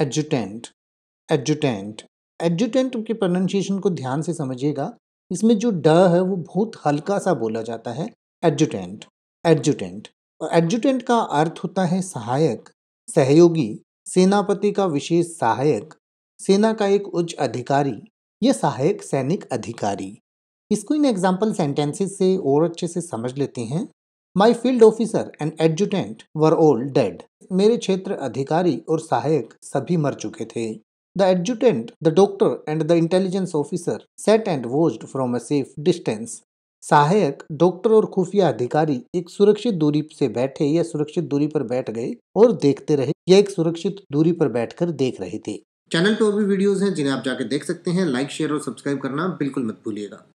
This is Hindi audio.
एडजुटेंट एडजुटेंट एडजुटेंट के प्रोनाशिएशन को ध्यान से समझिएगा इसमें जो ड है वो बहुत हल्का सा बोला जाता है एडजुटेंट एडजुटेंट और एडजुटेंट का अर्थ होता है सहायक सहयोगी सेनापति का विशेष सहायक सेना का एक उच्च अधिकारी या सहायक सैनिक अधिकारी इसको इन एग्जाम्पल सेंटेंसेस से और अच्छे से समझ लेते हैं my field officer and adjutant were all dead मेरे क्षेत्र अधिकारी और सहायक सभी मर चुके थे the adjutant the doctor and the intelligence officer sat and watched from a safe distance सहायक डॉक्टर और खुफिया अधिकारी एक सुरक्षित दूरी से बैठे या सुरक्षित दूरी पर बैठ गए और देखते रहे या एक सुरक्षित दूरी पर बैठकर देख रहे थे चैनल पर और भी वीडियोस हैं जिन्हें आप जाके देख सकते हैं लाइक शेयर और सब्सक्राइब करना बिल्कुल मत भूलिएगा